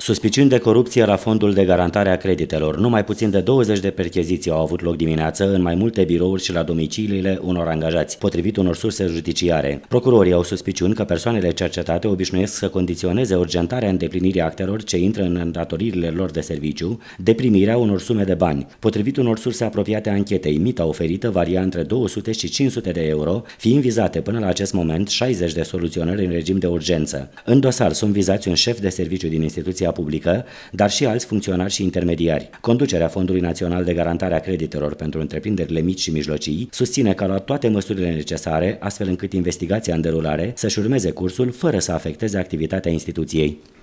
Suspiciuni de corupție la fondul de garantare a creditelor, numai puțin de 20 de percheziții au avut loc dimineață în mai multe birouri și la domiciliile unor angajați, potrivit unor surse judiciare. Procurorii au suspiciuni că persoanele cercetate obișnuiesc să condiționeze urgentarea îndeplinirii actelor ce intră în îndatoririle lor de serviciu deprimirea unor sume de bani. Potrivit unor surse apropiate a anchetei, mita oferită varia între 200 și 500 de euro, fiind vizate până la acest moment 60 de soluționări în regim de urgență. În dosar sunt vizați un șef de serviciu din instituția funcția publică, dar și alți funcționari și intermediari. Conducerea Fondului Național de Garantare a Creditelor pentru întreprinderile mici și mijlocii susține că a luat toate măsurile necesare, astfel încât investigația în derulare să-și urmeze cursul fără să afecteze activitatea instituției.